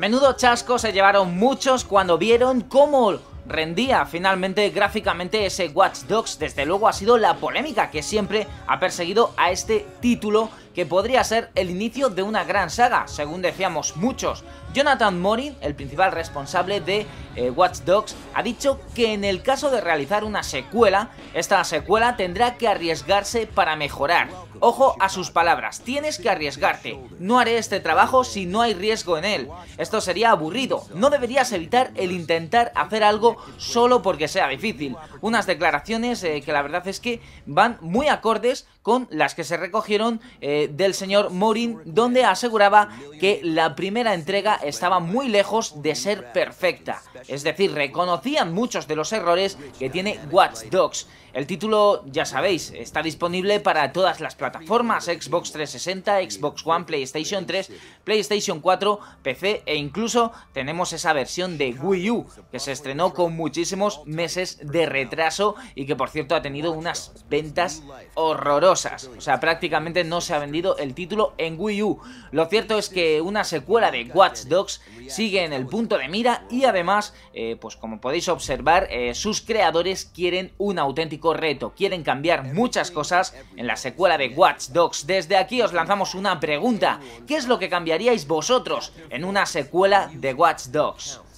Menudo chasco se llevaron muchos cuando vieron cómo rendía finalmente gráficamente ese Watch Dogs. Desde luego ha sido la polémica que siempre ha perseguido a este título que podría ser el inicio de una gran saga, según decíamos muchos. Jonathan Morin, el principal responsable de eh, Watch Dogs, ha dicho que en el caso de realizar una secuela, esta secuela tendrá que arriesgarse para mejorar. Ojo a sus palabras, tienes que arriesgarte. No haré este trabajo si no hay riesgo en él. Esto sería aburrido. No deberías evitar el intentar hacer algo solo porque sea difícil. Unas declaraciones eh, que la verdad es que van muy acordes con las que se recogieron eh, del señor Morin, donde aseguraba que la primera entrega estaba muy lejos de ser perfecta. Es decir, reconocían muchos de los errores que tiene Watch Dogs. El título, ya sabéis, está disponible para todas las plataformas Xbox 360, Xbox One, PlayStation 3, PlayStation 4, PC e incluso tenemos esa versión de Wii U que se estrenó con muchísimos meses de retraso y que por cierto ha tenido unas ventas horrorosas. O sea, prácticamente no se ha vendido el título en Wii U. Lo cierto es que una secuela de Watch Dogs sigue en el punto de mira y además, eh, pues como podéis observar, eh, sus creadores quieren un auténtico reto, quieren cambiar muchas cosas en la secuela de Watch Dogs. Desde aquí os lanzamos una pregunta, ¿qué es lo que cambiaríais vosotros en una secuela de Watch Dogs?